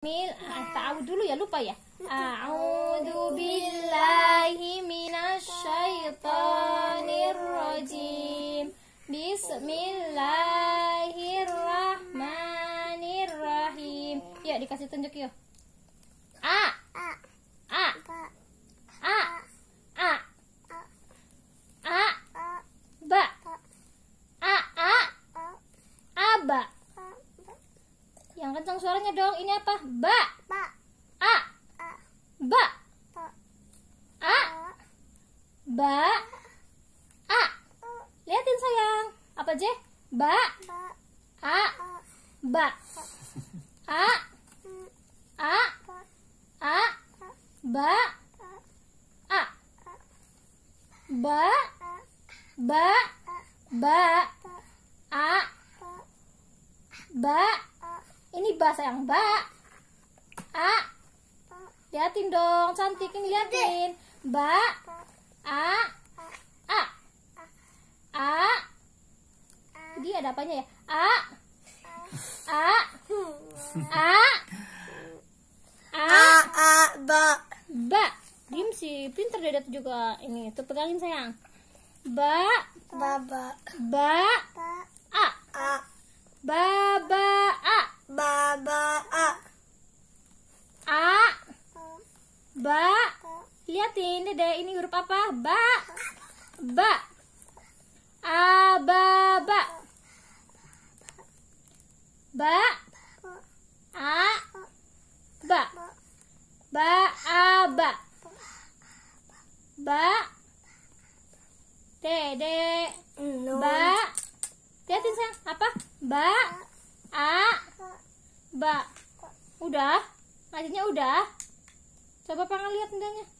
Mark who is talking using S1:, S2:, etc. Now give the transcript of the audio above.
S1: Mil, ah, iya. ta'awudu dulu ya lupa ya. A'udzu billahi minasy syaithanir rajim. Bismillahirrahmanirrahim. Ya dikasih tunjuk yuk. Yang kencang suaranya dong. Ini apa? Ba. Ba. A. A. Ba. Ba. A. Ba. A. Liatin sayang. Apa J? Ba. Ba. A. Ba. A. A. A. Ba. A. Ba. Ba. Ba. A. Ba bahasa sayang mbak a liatin dong cantik liatin mbak a a a dia ada apanya ya a a a a a ba ba dim si pinter dedet juga ini tuh pegangin sayang ba ba ba ba, ba. Ba. Liatin deh ini huruf apa? Ba. Ba. A ba ba. Ba. A ba. Ba a ba. Ba. Dede. Ba. Liatin sayang, apa? Ba. A. Ba. Udah. Ngajinya udah coba pengen lihat indahnya